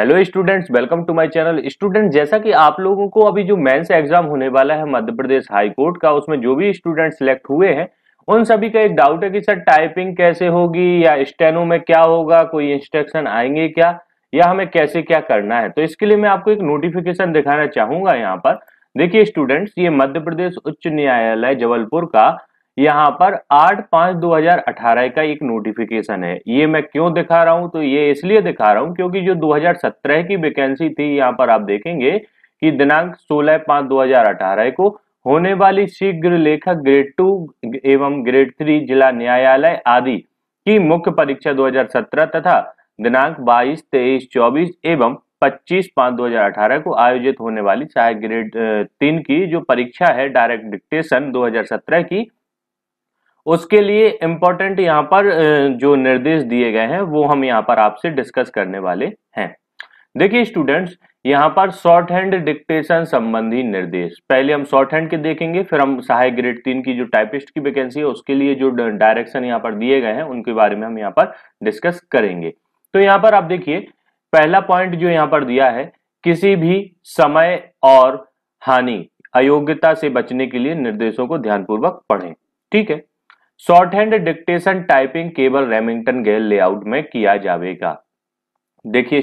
hello students welcome to my channel student जैसा कि आप लोगों को अभी जो मेंस एग्जाम होने वाला है मध्य प्रदेश हाई कोर्ट का उसमें जो भी स्टूडेंट सिलेक्ट हुए हैं उन सभी का एक डाउट है कि सर टाइपिंग कैसे होगी या स्टेनो में क्या होगा कोई इंस्ट्रक्शन आएंगे क्या या हमें कैसे क्या करना है तो इसके लिए मैं आपको एक नोटिफिकेशन दिखाना चाहूंगा यहाँ पर देखिए स्टूडेंट्स ये मध्य प्रदेश उच्च न्यायालय जबलपुर का यहाँ पर 8 हजार 2018 का एक नोटिफिकेशन है ये मैं क्यों दिखा रहा हूं तो ये इसलिए दिखा रहा हूँ क्योंकि जो 2017 की वैकेंसी थी यहाँ पर आप देखेंगे कि दिनांक 16 हजार 2018 को होने वाली शीघ्र लेखक ग्रेड टू एवं ग्रेड थ्री जिला न्यायालय आदि की मुख्य परीक्षा 2017 तथा दिनांक 22, 23, 24 एवं 25 हजार 2018 को आयोजित होने वाली चाहे ग्रेड तीन की जो परीक्षा है डायरेक्ट डिक्टेशन 2017 की उसके लिए इम्पोर्टेंट यहाँ पर जो निर्देश दिए गए हैं वो हम यहाँ पर आपसे डिस्कस करने वाले हैं देखिए स्टूडेंट्स यहाँ पर शॉर्ट हैंड डिक्टेशन संबंधी निर्देश पहले हम शॉर्ट हैंड के देखेंगे फिर हम सहायक ग्रेड तीन की जो टाइपिस्ट की वैकेंसी है उसके लिए जो डायरेक्शन यहाँ पर दिए गए हैं उनके बारे में हम यहाँ पर डिस्कस करेंगे तो यहाँ पर आप देखिए पहला पॉइंट जो यहाँ पर दिया है किसी भी समय और हानि अयोग्यता से बचने के लिए निर्देशों को ध्यानपूर्वक पढ़ें ठीक है शॉर्ट हैंड डिक्टेशन टाइपिंग केवल रेमिंगटन गेल लेआउट में किया जाएगा देखिए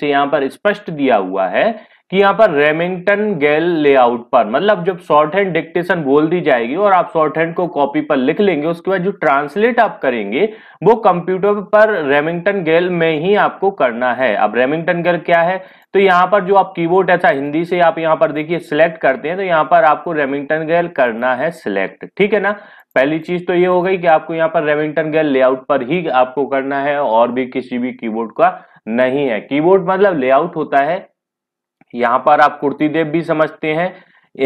से यहाँ पर स्पष्ट दिया हुआ है कि यहाँ पर रेमिंगटन गेल लेआउट पर मतलब जब शॉर्ट हैंड डिक्टेशन बोल दी जाएगी और आप शॉर्ट हैंड को कॉपी पर लिख लेंगे उसके बाद जो ट्रांसलेट आप करेंगे वो कंप्यूटर पर रेमिंगटन गेल में ही आपको करना है अब रेमिंगटन गेल क्या है तो यहां पर जो आप कीबोर्ड ऐसा अच्छा, हिंदी से आप यहाँ पर देखिए सिलेक्ट करते हैं तो यहाँ पर आपको रेमिंगटन गेल करना है सिलेक्ट ठीक है ना पहली चीज तो ये हो गई कि आपको यहाँ पर रेविंगटन गेयर लेआउट पर ही आपको करना है और भी किसी भी कीबोर्ड का नहीं है कीबोर्ड मतलब लेआउट होता है यहाँ पर आप कुर्ती देव भी समझते हैं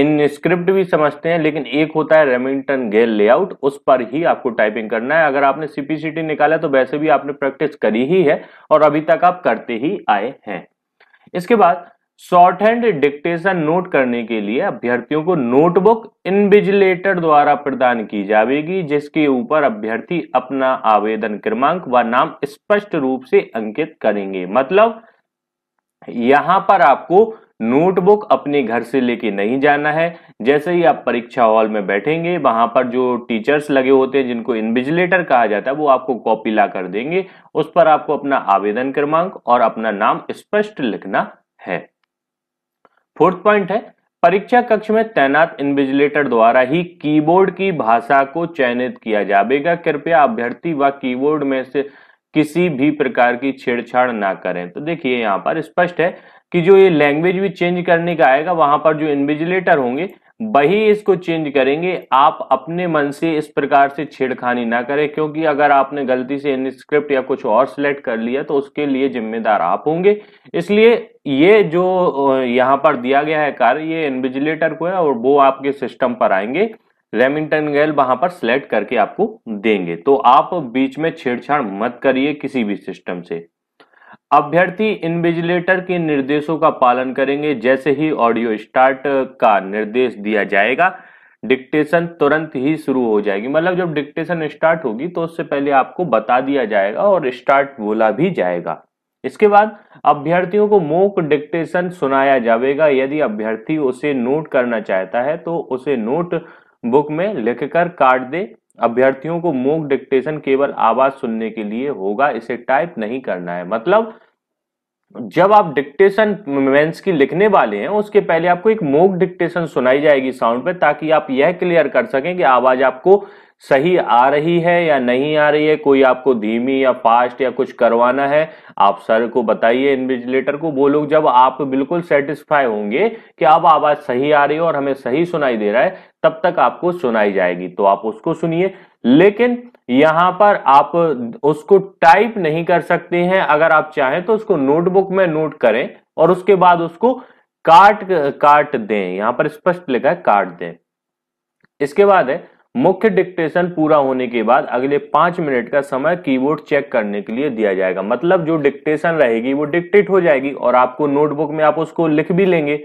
इन स्क्रिप्ट भी समझते हैं लेकिन एक होता है रेमिंगटन गेल लेआउट उस पर ही आपको टाइपिंग करना है अगर आपने सीपीसीटी निकाला तो वैसे भी आपने प्रैक्टिस करी ही है और अभी तक आप करते ही आए हैं इसके बाद शॉर्ट हैंड डिक्टेशन नोट करने के लिए अभ्यर्थियों को नोटबुक इनविजिलेटर द्वारा प्रदान की जाएगी जिसके ऊपर अभ्यर्थी अपना आवेदन क्रमांक व नाम स्पष्ट रूप से अंकित करेंगे मतलब यहां पर आपको नोटबुक अपने घर से लेके नहीं जाना है जैसे ही आप परीक्षा हॉल में बैठेंगे वहां पर जो टीचर्स लगे होते हैं जिनको इन्विजिलेटर कहा जाता है वो आपको कॉपी ला देंगे उस पर आपको अपना आवेदन क्रमांक और अपना नाम स्पष्ट लिखना है फोर्थ पॉइंट है परीक्षा कक्ष में तैनात इन्विजिलेटर द्वारा ही कीबोर्ड की भाषा को चयनित किया जाएगा कृपया अभ्यर्थी व कीबोर्ड में से किसी भी प्रकार की छेड़छाड़ ना करें तो देखिए यहाँ पर स्पष्ट है कि जो ये लैंग्वेज भी चेंज करने का आएगा वहां पर जो इन्विजिलेटर होंगे वही इसको चेंज करेंगे आप अपने मन से इस प्रकार से छेड़खानी ना करें क्योंकि अगर आपने गलती से इन स्क्रिप्ट या कुछ और सिलेक्ट कर लिया तो उसके लिए जिम्मेदार आप होंगे इसलिए ये जो यहाँ पर दिया गया है कार्य ये इन्विजिलेटर को है और वो आपके सिस्टम पर आएंगे रेमिंगटन गेल वहां पर सिलेक्ट करके आपको देंगे तो आप बीच में छेड़छाड़ मत करिए किसी भी सिस्टम से अभ्यर्थी इन्विजिलेटर के निर्देशों का पालन करेंगे जैसे ही ऑडियो स्टार्ट का निर्देश दिया जाएगा डिक्टेशन तुरंत ही शुरू हो जाएगी मतलब जब डिक्टेशन स्टार्ट होगी तो उससे पहले आपको बता दिया जाएगा और स्टार्ट बोला भी जाएगा इसके बाद अभ्यर्थियों को मोक डिक्टेशन सुनाया जाएगा यदि अभ्यर्थी उसे नोट करना चाहता है तो उसे नोट बुक में लिखकर काट दे अभ्यर्थियों को मोक डिक्टेशन केवल आवाज सुनने के लिए होगा इसे टाइप नहीं करना है मतलब जब आप डिक्टेशन मेंस की लिखने वाले हैं उसके पहले आपको एक मोक डिक्टेशन सुनाई जाएगी साउंड पे ताकि आप यह क्लियर कर सकें कि आवाज आपको सही आ रही है या नहीं आ रही है कोई आपको धीमी या फास्ट या कुछ करवाना है आप सर को बताइए इन्विजिलेटर को वो लोग जब आप बिल्कुल सेटिस्फाई होंगे कि अब आवाज सही आ रही है और हमें सही सुनाई दे रहा है तब तक आपको सुनाई जाएगी तो आप उसको सुनिए लेकिन यहां पर आप उसको टाइप नहीं कर सकते हैं अगर आप चाहें तो उसको नोटबुक में नोट करें और उसके बाद उसको काट काट दें यहां पर स्पष्ट लिखा है काट दें इसके बाद है मुख्य डिक्टेशन पूरा होने के बाद अगले पांच मिनट का समय कीबोर्ड चेक करने के लिए दिया जाएगा मतलब जो डिक्टेशन रहेगी वो डिक्टेट हो जाएगी और आपको नोटबुक में आप उसको लिख भी लेंगे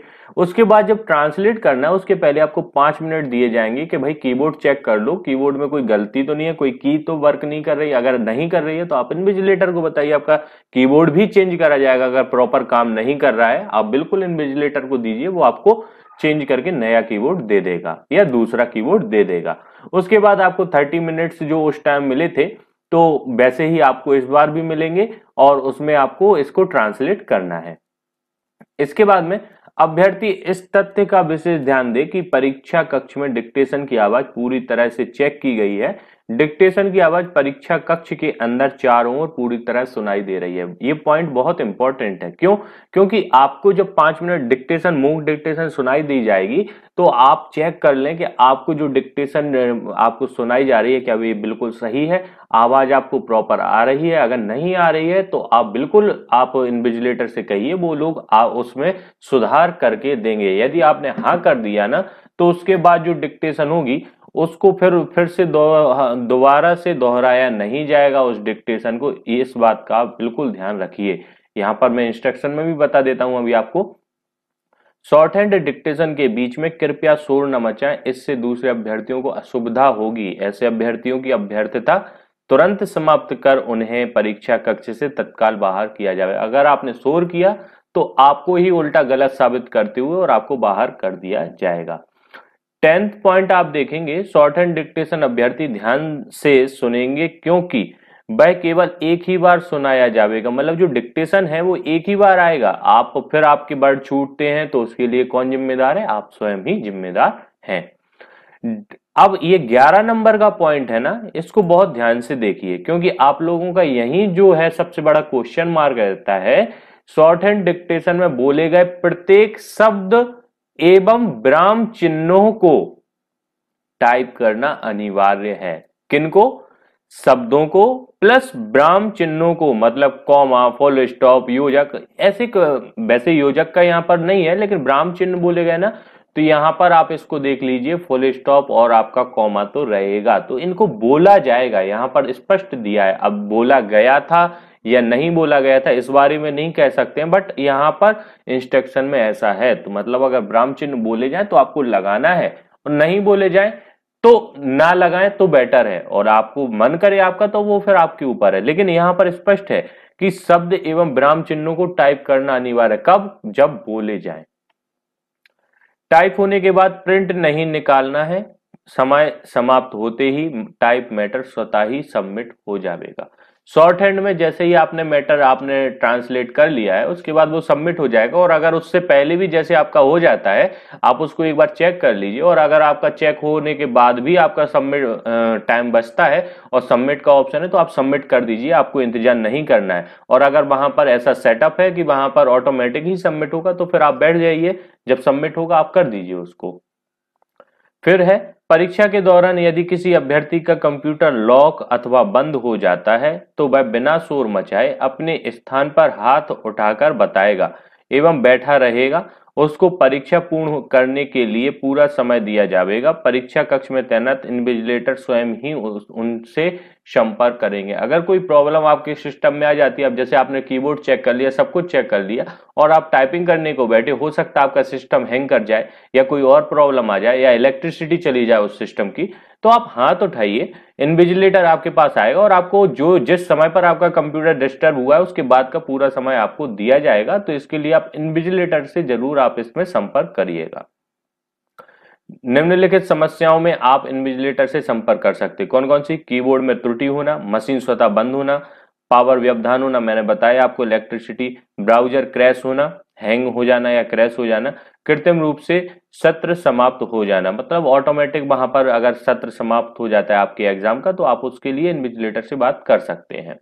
उसके बाद जब ट्रांसलेट करना है उसके पहले आपको पांच मिनट दिए जाएंगे कि भाई कीबोर्ड चेक कर लो कीबोर्ड में कोई गलती तो नहीं है कोई की तो वर्क नहीं कर रही अगर नहीं कर रही है तो आप इनविजिलेटर को बताइए आपका कीबोर्ड भी चेंज करा जाएगा अगर प्रॉपर काम नहीं कर रहा है आप बिल्कुल इनविजिलेटर को दीजिए वो आपको चेंज करके नया कीबोर्ड दे देगा या दूसरा कीबोर्ड दे देगा उसके बाद आपको थर्टी मिनट्स जो उस टाइम मिले थे तो वैसे ही आपको इस बार भी मिलेंगे और उसमें आपको इसको ट्रांसलेट करना है इसके बाद में अभ्यर्थी इस तथ्य का विशेष ध्यान दे कि परीक्षा कक्ष में डिक्टेशन की आवाज पूरी तरह से चेक की गई है डिक्टेशन की आवाज परीक्षा कक्ष के अंदर चारों ओर पूरी तरह सुनाई दे रही है ये पॉइंट बहुत इंपॉर्टेंट है क्यों क्योंकि आपको जब पांच मिनट डिक्टेशन मूक डिक्टेशन सुनाई दी जाएगी तो आप चेक कर लें कि आपको जो डिक्टेशन आपको सुनाई जा रही है क्या ये बिल्कुल सही है आवाज आपको प्रॉपर आ रही है अगर नहीं आ रही है तो आप बिल्कुल आप इन्विजिलेटर से कहिए वो लोग उसमें सुधार करके देंगे यदि आपने हाँ कर दिया ना तो उसके बाद जो डिक्टेशन होगी उसको फिर फिर से हाँ, दोबारा से दोहराया नहीं जाएगा उस डिक्टेशन को इस बात का आप बिल्कुल ध्यान रखिए यहां पर मैं इंस्ट्रक्शन में भी बता देता हूं अभी आपको शॉर्ट हैंड डिक्टेशन के बीच में कृपया शोर न मचाएं इससे दूसरे अभ्यर्थियों को असुविधा होगी ऐसे अभ्यर्थियों की अभ्यर्थता तुरंत समाप्त कर उन्हें परीक्षा कक्ष से तत्काल बाहर किया जाए अगर आपने शोर किया तो आपको ही उल्टा गलत साबित करते हुए और आपको बाहर कर दिया जाएगा टेंथ पॉइंट आप देखेंगे शॉर्ट हैंड डिक्टेशन अभ्यर्थी ध्यान से सुनेंगे क्योंकि वह केवल एक ही बार सुनाया जाएगा मतलब जो डिक्टेशन है वो एक ही बार आएगा आप फिर आपके बर्ड छूटते हैं तो उसके लिए कौन जिम्मेदार है आप स्वयं ही जिम्मेदार हैं अब ये 11 नंबर का पॉइंट है ना इसको बहुत ध्यान से देखिए क्योंकि आप लोगों का यही जो है सबसे बड़ा क्वेश्चन मार्क रहता है शॉर्ट हैंड डिक्टेशन में बोले गए प्रत्येक शब्द एवं ब्राह्म चिन्हों को टाइप करना अनिवार्य है किनको शब्दों को प्लस ब्राह्म चिन्हों को मतलब कॉमा फुल स्टॉप योजक ऐसे वैसे योजक का यहां पर नहीं है लेकिन ब्राह्म चिन्ह बोले गए ना तो यहां पर आप इसको देख लीजिए फुल स्टॉप और आपका कॉमा तो रहेगा तो इनको बोला जाएगा यहां पर स्पष्ट दिया है अब बोला गया था या नहीं बोला गया था इस बारे में नहीं कह सकते हैं बट यहाँ पर इंस्ट्रक्शन में ऐसा है तो मतलब अगर ब्राह्म चिन्ह बोले जाए तो आपको लगाना है और नहीं बोले जाए तो ना लगाएं तो बेटर है और आपको मन करे आपका तो वो फिर आपके ऊपर है लेकिन यहाँ पर स्पष्ट है कि शब्द एवं ब्राह्म चिन्हों को टाइप करना अनिवार्य कब जब बोले जाए टाइप होने के बाद प्रिंट नहीं निकालना है समय समाप्त होते ही टाइप मैटर स्वतः ही सबमिट हो जाएगा शॉर्ट हैंड में जैसे ही आपने मैटर आपने ट्रांसलेट कर लिया है उसके बाद वो सबमिट हो जाएगा और अगर उससे पहले भी जैसे आपका हो जाता है आप उसको एक बार चेक कर लीजिए और अगर आपका चेक होने के बाद भी आपका सबमिट टाइम बचता है और सबमिट का ऑप्शन है तो आप सबमिट कर दीजिए आपको इंतजार नहीं करना है और अगर वहां पर ऐसा सेटअप है कि वहां पर ऑटोमेटिक ही सबमिट होगा तो फिर आप बैठ जाइए जब सबमिट होगा आप कर दीजिए उसको फिर है परीक्षा के दौरान यदि किसी अभ्यर्थी का कंप्यूटर लॉक अथवा बंद हो जाता है तो वह बिना शोर मचाए अपने स्थान पर हाथ उठाकर बताएगा एवं बैठा रहेगा उसको परीक्षा पूर्ण करने के लिए पूरा समय दिया जाएगा परीक्षा कक्ष में तैनात इन्विजिलेटर स्वयं ही उनसे संपर्क करेंगे अगर कोई प्रॉब्लम आपके सिस्टम में आ जाती है अब जैसे आपने कीबोर्ड चेक कर लिया सब कुछ चेक कर लिया और आप टाइपिंग करने को बैठे हो सकता है आपका सिस्टम हैंग कर जाए या कोई और प्रॉब्लम आ जाए या इलेक्ट्रिसिटी चली जाए उस सिस्टम की तो आप हाथ उठाइए इनविजिलेटर आपके पास आएगा और आपको जो जिस समय पर आपका कंप्यूटर डिस्टर्ब हुआ है उसके बाद का पूरा समय आपको दिया जाएगा तो इसके लिए आप इनविजिलेटर से जरूर आप इसमें संपर्क करिएगा निम्नलिखित समस्याओं में आप इनविजिलेटर से संपर्क कर सकते कौन कौन सी कीबोर्ड में त्रुटि होना मशीन स्वतः बंद होना पावर व्यवधान होना मैंने बताया आपको इलेक्ट्रिसिटी ब्राउजर क्रैश होना हैंग हो जाना या क्रैश हो जाना कृत्रिम रूप से सत्र समाप्त हो जाना मतलब ऑटोमेटिक वहां पर अगर सत्र समाप्त हो जाता है आपके एग्जाम का तो आप उसके लिए इन्विजिलेटर से बात कर सकते हैं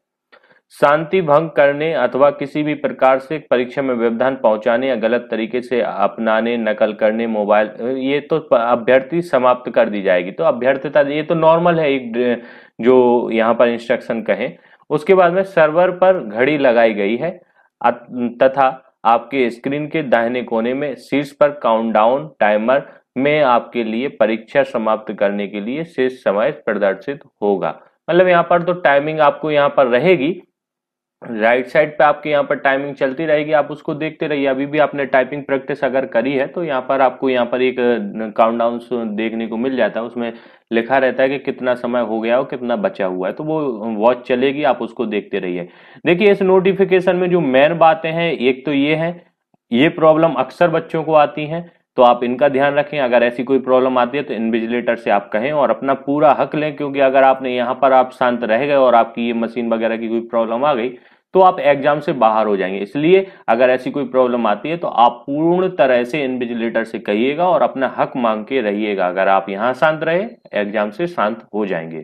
शांति भंग करने अथवा किसी भी प्रकार से परीक्षा में व्यवधान पहुंचाने या गलत तरीके से अपनाने नकल करने मोबाइल ये तो अभ्यर्थी समाप्त कर दी जाएगी तो अभ्यर्थता ये तो नॉर्मल है एक जो यहाँ पर इंस्ट्रक्शन कहें उसके बाद में सर्वर पर घड़ी लगाई गई है तथा आपके स्क्रीन के दाहिने कोने में शीर्ष पर काउंटडाउन टाइमर में आपके लिए परीक्षा समाप्त करने के लिए शेष समय प्रदर्शित होगा मतलब यहाँ पर तो टाइमिंग आपको यहाँ पर रहेगी राइट right साइड पे आपके यहाँ पर टाइमिंग चलती रहेगी आप उसको देखते रहिए अभी भी आपने टाइपिंग प्रैक्टिस अगर करी है तो यहाँ पर आपको यहाँ पर एक काउंटडाउन देखने को मिल जाता है उसमें लिखा रहता है कि कितना समय हो गया और कितना बचा हुआ है तो वो वॉच चलेगी आप उसको देखते रहिए देखिए इस नोटिफिकेशन में जो मेन बातें हैं एक तो ये है ये प्रॉब्लम अक्सर बच्चों को आती है तो आप इनका ध्यान रखें अगर ऐसी कोई प्रॉब्लम आती है तो इन्विजिलेटर से आप कहें और अपना पूरा हक लें क्योंकि अगर आपने यहाँ पर आप शांत रह गए और आपकी ये मशीन वगैरह की कोई प्रॉब्लम आ गई तो आप एग्जाम से बाहर हो जाएंगे इसलिए अगर ऐसी कोई प्रॉब्लम आती है तो आप पूर्ण तरह से इन्विजिलेटर से कहिएगा और अपना हक मांग के रहिएगा अगर आप यहाँ शांत रहे एग्जाम से शांत हो जाएंगे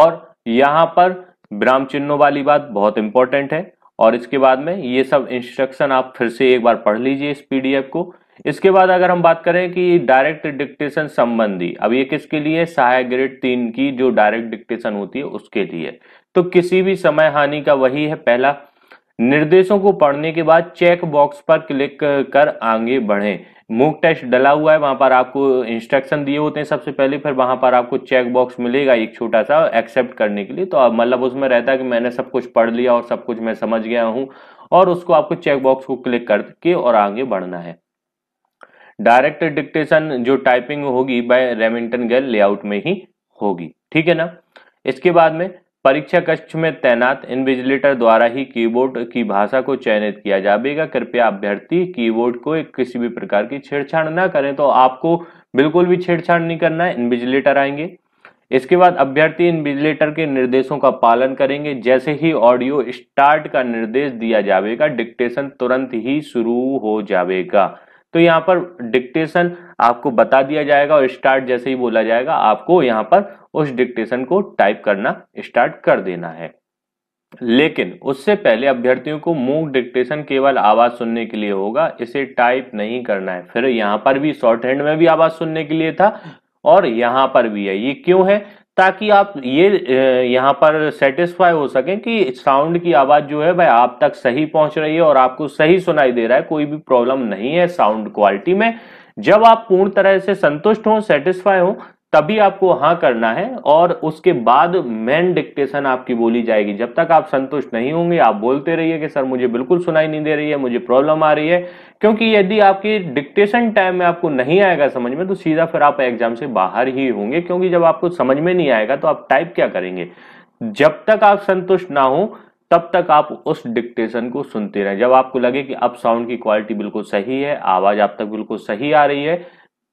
और यहाँ पर विराम चिन्हों वाली बात बहुत इंपॉर्टेंट है और इसके बाद में ये सब इंस्ट्रक्शन आप फिर से एक बार पढ़ लीजिए इस पीडीएफ को इसके बाद अगर हम बात करें कि डायरेक्ट डिक्टेशन संबंधी अब ये किसके लिए सहायक ग्रेड तीन की जो डायरेक्ट डिक्टेशन होती है उसके लिए तो किसी भी समय हानि का वही है पहला निर्देशों को पढ़ने के बाद चेक बॉक्स पर क्लिक कर आगे बढ़ें मूक टेस्ट डला हुआ है वहां पर आपको इंस्ट्रक्शन दिए होते हैं सबसे पहले फिर वहां पर आपको चेक बॉक्स मिलेगा एक छोटा सा एक्सेप्ट करने के लिए तो मतलब उसमें रहता है कि मैंने सब कुछ पढ़ लिया और सब कुछ मैं समझ गया हूं और उसको आपको चेक बॉक्स को क्लिक करके और आगे बढ़ना है डायरेक्ट डिक्टेशन जो टाइपिंग होगी बाय रेमिंटन गेल लेआउट में ही होगी ठीक है ना इसके बाद में परीक्षा कक्ष में तैनात इन्विजिलेटर द्वारा ही कीबोर्ड की भाषा को चयनित किया जाएगा कृपया अभ्यर्थी कीबोर्ड को एक किसी भी प्रकार की छेड़छाड़ ना करें तो आपको बिल्कुल भी छेड़छाड़ नहीं करना है इन्विजिलेटर आएंगे इसके बाद अभ्यर्थी इन्विजिलेटर के निर्देशों का पालन करेंगे जैसे ही ऑडियो स्टार्ट का निर्देश दिया जाएगा डिक्टेशन तुरंत ही शुरू हो जाएगा तो यहाँ पर डिक्टेशन आपको बता दिया जाएगा और स्टार्ट जैसे ही बोला जाएगा आपको यहाँ पर उस डिक्टेशन को टाइप करना स्टार्ट कर देना है लेकिन उससे पहले अभ्यर्थियों को मूक डिक्टेशन केवल आवाज सुनने के लिए होगा इसे टाइप नहीं करना है फिर यहाँ पर भी शॉर्ट हैंड में भी आवाज सुनने के लिए था और यहाँ पर भी है ये क्यों है ताकि आप ये यहाँ पर सेटिस्फाई हो सकें कि साउंड की आवाज़ जो है भाई आप तक सही पहुंच रही है और आपको सही सुनाई दे रहा है कोई भी प्रॉब्लम नहीं है साउंड क्वालिटी में जब आप पूर्ण तरह से संतुष्ट हो सेटिस्फाई हो तभी आपको हाँ करना है और उसके बाद मेन डिक्टेशन आपकी बोली जाएगी जब तक आप संतुष्ट नहीं होंगे आप बोलते रहिए कि सर मुझे बिल्कुल सुनाई नहीं दे रही है मुझे प्रॉब्लम आ रही है क्योंकि यदि आपके डिक्टेशन टाइम में आपको नहीं आएगा समझ में तो सीधा फिर आप एग्जाम से बाहर ही होंगे क्योंकि जब आपको समझ में नहीं आएगा तो आप टाइप क्या करेंगे जब तक आप संतुष्ट ना हो तब तक आप उस डिक्टेशन को सुनते रहें जब आपको लगे कि अब साउंड की क्वालिटी बिल्कुल सही है आवाज आप तक बिल्कुल सही आ रही है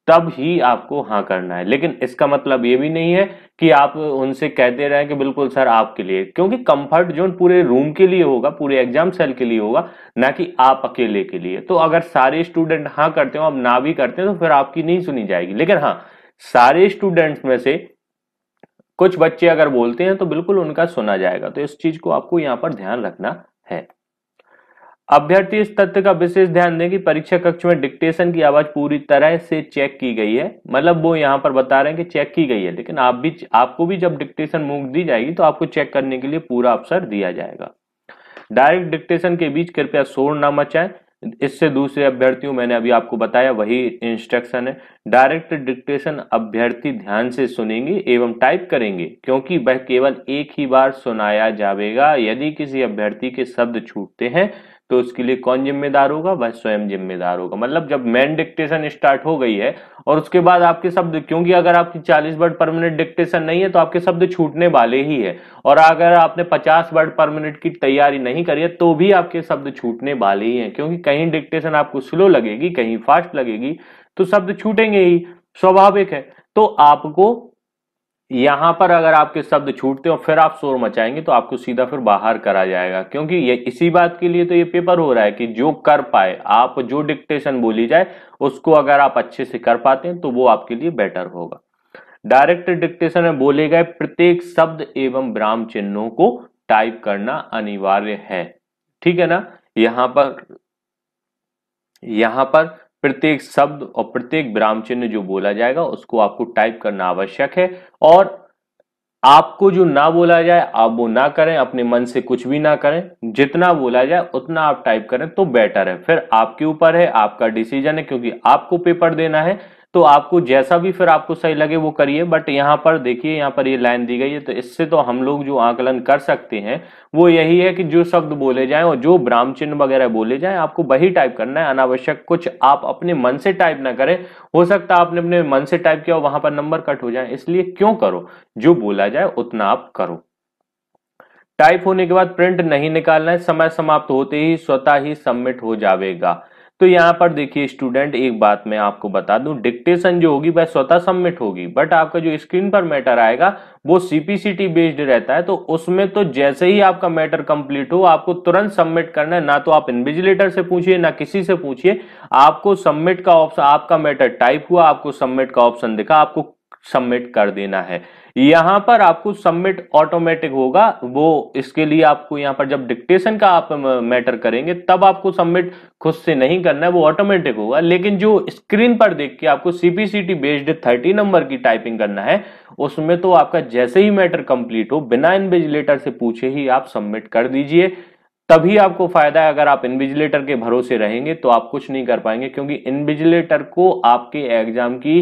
तब ही आपको हाँ करना है लेकिन इसका मतलब ये भी नहीं है कि आप उनसे कहते रहे कि बिल्कुल सर आपके लिए क्योंकि कंफर्ट जोन पूरे रूम के लिए होगा पूरे एग्जाम सेल के लिए होगा ना कि आप अकेले के लिए तो अगर सारे स्टूडेंट हाँ करते हो आप ना भी करते हो तो फिर आपकी नहीं सुनी जाएगी लेकिन हाँ सारे स्टूडेंट्स में से कुछ बच्चे अगर बोलते हैं तो बिल्कुल उनका सुना जाएगा तो इस चीज को आपको यहाँ पर ध्यान रखना है अभ्यर्थी इस तथ्य का विशेष ध्यान दें कि परीक्षा कक्ष में डिक्टेशन की आवाज पूरी तरह से चेक की गई है मतलब वो यहाँ पर बता रहे हैं कि चेक की गई है लेकिन आप भी आपको भी जब डिक्टेशन मूक दी जाएगी तो आपको चेक करने के लिए पूरा अवसर दिया जाएगा डायरेक्ट डिक्टेशन के बीच कृपया शोर ना मचाएं इससे दूसरे अभ्यर्थियों मैंने अभी आपको बताया वही इंस्ट्रक्शन है डायरेक्ट डिक्टेशन अभ्यर्थी ध्यान से सुनेंगे एवं टाइप करेंगे क्योंकि वह केवल एक ही बार सुनाया जाएगा यदि किसी अभ्यर्थी के शब्द छूटते हैं तो उसके लिए कौन जिम्मेदार होगा वह स्वयं जिम्मेदार होगा मतलब जब मेन डिक्टेशन स्टार्ट हो गई है और उसके बाद आपके शब्द क्योंकि अगर आपकी 40 वर्ड पर मिनट डिक्टेशन नहीं है तो आपके शब्द छूटने वाले ही है और अगर आपने 50 वर्ड पर मिनट की तैयारी नहीं करी है तो भी आपके शब्द छूटने वाले ही है क्योंकि कहीं डिक्टेशन आपको स्लो लगेगी कहीं फास्ट लगेगी तो शब्द छूटेंगे ही स्वाभाविक है तो आपको यहां पर अगर आपके शब्द छूटते हो फिर आप शोर मचाएंगे तो आपको सीधा फिर बाहर करा जाएगा क्योंकि ये इसी बात के लिए तो ये पेपर हो रहा है कि जो कर पाए आप जो डिक्टेशन बोली जाए उसको अगर आप अच्छे से कर पाते हैं तो वो आपके लिए बेटर होगा डायरेक्ट डिक्टेशन में बोले गए प्रत्येक शब्द एवं ब्राह्म चिन्हों को टाइप करना अनिवार्य है ठीक है ना यहां पर यहां पर प्रत्येक शब्द और प्रत्येक विराम चिन्ह जो बोला जाएगा उसको आपको टाइप करना आवश्यक है और आपको जो ना बोला जाए आप वो ना करें अपने मन से कुछ भी ना करें जितना बोला जाए उतना आप टाइप करें तो बेटर है फिर आपके ऊपर है आपका डिसीजन है क्योंकि आपको पेपर देना है तो आपको जैसा भी फिर आपको सही लगे वो करिए बट यहाँ पर देखिए यहाँ पर ये यह लाइन दी गई है तो इससे तो हम लोग जो आकलन कर सकते हैं वो यही है कि जो शब्द बोले जाए और जो ब्राह्म चिन्ह वगैरह बोले जाए आपको वही टाइप करना है अनावश्यक कुछ आप अपने मन से टाइप ना करें हो सकता है आपने अपने मन से टाइप किया वहां पर नंबर कट हो जाए इसलिए क्यों करो जो बोला जाए उतना आप करो टाइप होने के बाद प्रिंट नहीं निकालना है समय समाप्त होते ही स्वतः ही सबमिट हो जाएगा तो यहाँ पर देखिए स्टूडेंट एक बात मैं आपको बता दूं डिक्टेशन जो होगी वह स्वतः सबमिट होगी बट आपका जो स्क्रीन पर मैटर आएगा वो सीपीसीटी बेस्ड रहता है तो उसमें तो जैसे ही आपका मैटर कंप्लीट हो आपको तुरंत सबमिट करना है ना तो आप इन्विजिलेटर से पूछिए ना किसी से पूछिए आपको सबमिट का ऑप्शन आपका मैटर टाइप हुआ आपको सबमिट का ऑप्शन दिखा आपको सबमिट कर देना है यहां पर आपको सबमिट ऑटोमेटिक होगा वो इसके लिए आपको यहां पर जब डिक्टेशन का आप मैटर करेंगे तब आपको सबमिट खुद से नहीं करना है वो ऑटोमेटिक होगा लेकिन जो स्क्रीन पर देख के आपको सीपीसीटी बेस्ड थर्टी नंबर की टाइपिंग करना है उसमें तो आपका जैसे ही मैटर कंप्लीट हो बिना इन्विजिलेटर से पूछे ही आप सबमिट कर दीजिए तभी आपको फायदा है अगर आप इनविजिलेटर के भरोसे रहेंगे तो आप कुछ नहीं कर पाएंगे क्योंकि इनविजिलेटर को आपके एग्जाम की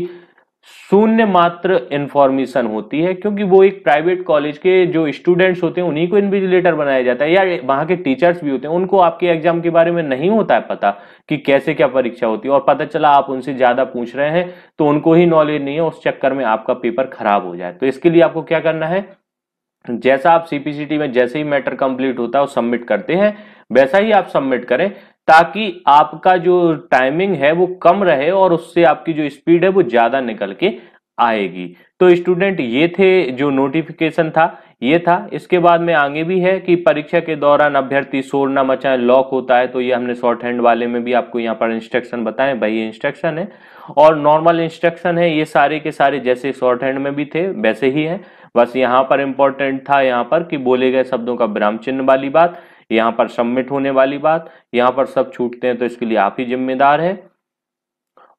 शून्य मात्र इंफॉर्मेशन होती है क्योंकि वो एक प्राइवेट कॉलेज के जो स्टूडेंट्स होते हैं उन्हीं को इन्विजिलेटर बनाया जाता है या वहां के टीचर्स भी होते हैं उनको आपके एग्जाम के बारे में नहीं होता है पता कि कैसे क्या परीक्षा होती है और पता चला आप उनसे ज्यादा पूछ रहे हैं तो उनको ही नॉलेज नहीं है उस चक्कर में आपका पेपर खराब हो जाए तो इसके लिए आपको क्या करना है जैसा आप सीपीसीटी में जैसे ही मैटर कंप्लीट होता है वो सबमिट करते हैं वैसा ही आप सबमिट करें ताकि आपका जो टाइमिंग है वो कम रहे और उससे आपकी जो स्पीड है वो ज्यादा निकल के आएगी तो स्टूडेंट ये थे जो नोटिफिकेशन था ये था इसके बाद में आगे भी है कि परीक्षा के दौरान अभ्यर्थी शोर ना मचाए लॉक होता है तो ये हमने शॉर्ट हैंड वाले में भी आपको यहाँ पर इंस्ट्रक्शन बताए भाई इंस्ट्रक्शन है और नॉर्मल इंस्ट्रक्शन है ये सारे के सारे जैसे शॉर्ट हैंड में भी थे वैसे ही है बस यहाँ पर इंपॉर्टेंट था यहाँ पर कि बोले गए शब्दों का ब्राह्म चिन्ह वाली बात यहाँ पर सबमिट होने वाली बात यहाँ पर सब छूटते हैं तो इसके लिए आप ही जिम्मेदार है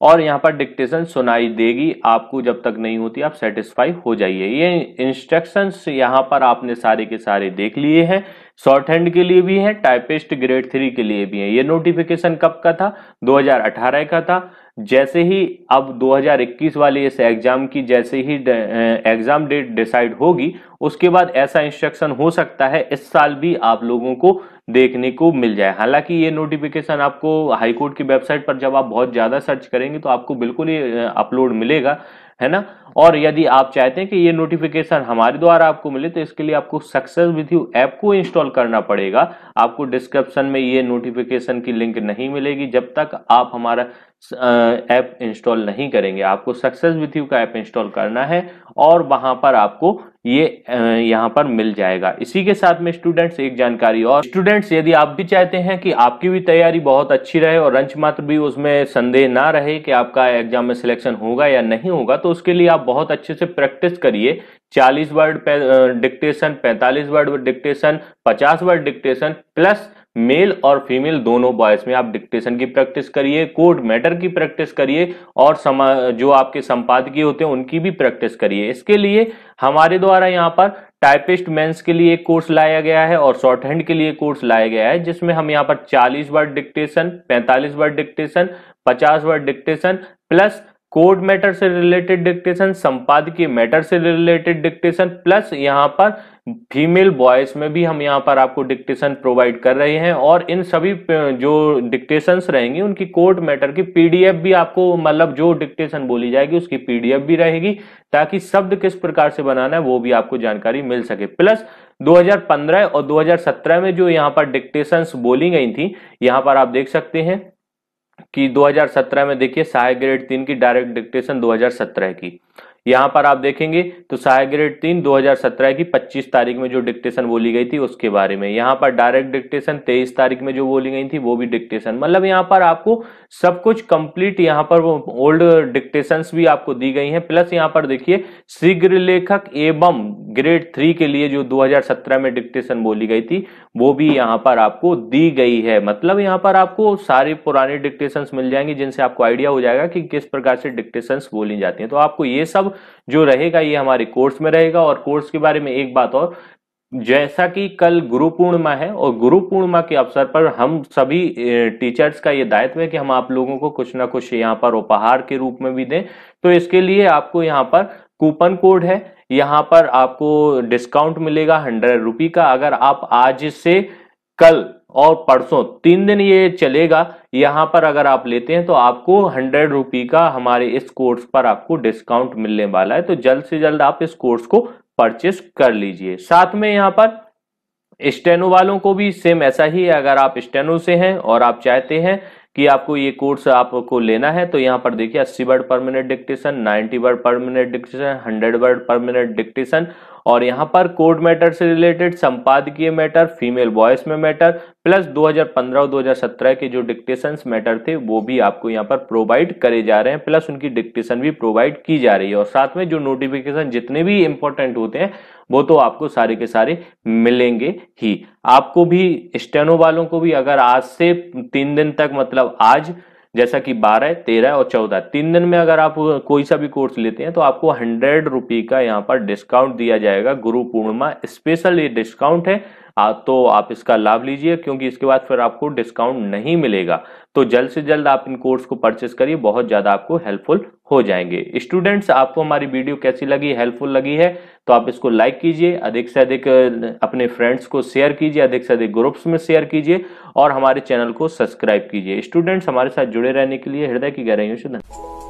और यहाँ पर डिक्टेशन सुनाई देगी आपको जब तक नहीं होती आप सेटिस्फाई हो जाइए ये इंस्ट्रक्शंस यहाँ पर आपने सारे के सारे देख लिए हैं शॉर्ट हैंड के लिए भी हैं टाइपिस्ट ग्रेड थ्री के लिए भी हैं ये नोटिफिकेशन कब का था 2018 का था जैसे ही अब 2021 वाले इस एग्जाम की जैसे ही एग्जाम डेट डिसाइड होगी उसके बाद ऐसा इंस्ट्रक्शन हो सकता है इस साल भी आप लोगों को देखने को मिल जाए हालांकि ये नोटिफिकेशन आपको हाईकोर्ट की वेबसाइट पर जब आप बहुत ज़्यादा सर्च करेंगे तो आपको बिल्कुल ही अपलोड मिलेगा है ना और यदि आप चाहते हैं कि ये नोटिफिकेशन हमारे द्वारा आपको मिले तो इसके लिए आपको सक्सेस विथ यू ऐप को इंस्टॉल करना पड़ेगा आपको डिस्क्रिप्शन में ये नोटिफिकेशन की लिंक नहीं मिलेगी जब तक आप हमारा ऐप इंस्टॉल नहीं करेंगे आपको सक्सेस विथ यू का ऐप इंस्टॉल करना है और वहां पर आपको ये यहाँ पर मिल जाएगा इसी के साथ में स्टूडेंट्स एक जानकारी और स्टूडेंट्स यदि आप भी चाहते हैं कि आपकी भी तैयारी बहुत अच्छी रहे और रंच मात्र भी उसमें संदेह ना रहे कि आपका एग्जाम में सिलेक्शन होगा या नहीं होगा तो उसके लिए आप बहुत अच्छे से प्रैक्टिस करिए 40 word dictation 45 word dictation 50 word dictation plus male और फीमेल दोनों बॉयज में आप डिक्टेशन की प्रैक्टिस करिए कोड मैटर की प्रैक्टिस करिए और समा जो आपके संपादकीय होते हैं उनकी भी प्रैक्टिस करिए इसके लिए हमारे द्वारा यहाँ पर टाइपिस्ट मेंस के लिए एक कोर्स लाया गया है और शॉर्ट हैंड के लिए कोर्स लाया गया है जिसमें हम यहाँ पर 40 word dictation 45 word dictation 50 word dictation plus court matter से रिलेटेड डिक्टेशन संपादकीय मैटर से रिलेटेड डिक्टेशन प्लस यहाँ पर फीमेल बॉयज में भी हम यहाँ पर आपको डिक्टेशन प्रोवाइड कर रहे हैं और इन सभी जो डिक्टेशंस रहेंगी उनकी कोर्ट मैटर की पीडीएफ भी आपको मतलब जो डिक्टेशन बोली जाएगी उसकी पीडीएफ भी रहेगी ताकि शब्द किस प्रकार से बनाना है वो भी आपको जानकारी मिल सके प्लस 2015 और 2017 में जो यहाँ पर डिक्टेशंस बोली गई थी यहाँ पर आप देख सकते हैं कि 2017 में देखिए सहायक ग्रेड तीन की डायरेक्ट डिक्टेशन 2017 की यहाँ पर आप देखेंगे तो सहायक ग्रेड तीन 2017 की 25 तारीख में जो डिक्टेशन बोली गई थी उसके बारे में यहाँ पर डायरेक्ट डिक्टेशन 23 तारीख में जो बोली गई थी वो भी डिक्टेशन मतलब यहाँ पर आपको सब कुछ कंप्लीट यहाँ पर वो ओल्ड डिक्टेशन भी आपको दी गई हैं प्लस यहाँ पर देखिए शीघ्र लेखक एवं ग्रेड थ्री के लिए जो दो में डिक्टेशन बोली गई थी वो भी यहाँ पर आपको दी गई है मतलब यहाँ पर आपको सारे पुराने डिक्टेशन मिल जाएंगे जिनसे आपको आइडिया हो जाएगा कि किस प्रकार से डिक्टेशन बोली जाती है तो आपको ये सब मतलब जो रहेगा ये हमारे कोर्स में रहेगा और कोर्स के बारे में एक बात और जैसा कि कल गुरु पूर्णिमा है और गुरु पूर्णिमा के अवसर पर हम सभी टीचर्स का ये दायित्व है कि हम आप लोगों को कुछ ना कुछ यहाँ पर उपहार के रूप में भी दें तो इसके लिए आपको यहाँ पर कूपन कोड है यहाँ पर आपको डिस्काउंट मिलेगा हंड्रेड रुपी का अगर आप आज से कल और परसों तीन दिन ये चलेगा यहाँ पर अगर आप लेते हैं तो आपको हंड्रेड रुपी का हमारे इस कोर्स पर आपको डिस्काउंट मिलने वाला है तो जल्द से जल्द आप इस कोर्स को परचेस कर लीजिए साथ में यहाँ पर स्टेनो वालों को भी सेम ऐसा ही है अगर आप स्टेनो से हैं और आप चाहते हैं कि आपको ये कोर्स आपको लेना है तो यहाँ पर देखिए अस्सी word per minute dictation 90 word per minute dictation 100 word per minute dictation और यहाँ पर कोर्ट मैटर से रिलेटेड संपादकीय मैटर फीमेल वॉइस में मैटर प्लस 2015 और 2017 के जो डिक्टेशन मैटर थे वो भी आपको यहाँ पर प्रोवाइड करे जा रहे हैं प्लस उनकी डिक्टेशन भी प्रोवाइड की जा रही है और साथ में जो नोटिफिकेशन जितने भी इंपॉर्टेंट होते हैं वो तो आपको सारे के सारे मिलेंगे ही आपको भी स्टेनो वालों को भी अगर आज से तीन दिन तक मतलब आज जैसा कि 12, 13 और 14 तीन दिन में अगर आप कोई सा भी कोर्स लेते हैं तो आपको हंड्रेड रुपी का यहाँ पर डिस्काउंट दिया जाएगा गुरु पूर्णिमा स्पेशल ये डिस्काउंट है तो आप इसका लाभ लीजिए क्योंकि इसके बाद फिर आपको डिस्काउंट नहीं मिलेगा तो जल्द से जल्द आप इन कोर्स को परचेस करिए बहुत ज़्यादा आपको हेल्पफुल हो जाएंगे स्टूडेंट्स आपको हमारी वीडियो कैसी लगी हेल्पफुल लगी है तो आप इसको लाइक कीजिए अधिक से अधिक अपने फ्रेंड्स को शेयर कीजिए अधिक से अधिक ग्रुप्स में शेयर कीजिए और हमारे चैनल को सब्सक्राइब कीजिए स्टूडेंट्स हमारे साथ जुड़े रहने के लिए हृदय की गहराइयों से धन्यवाद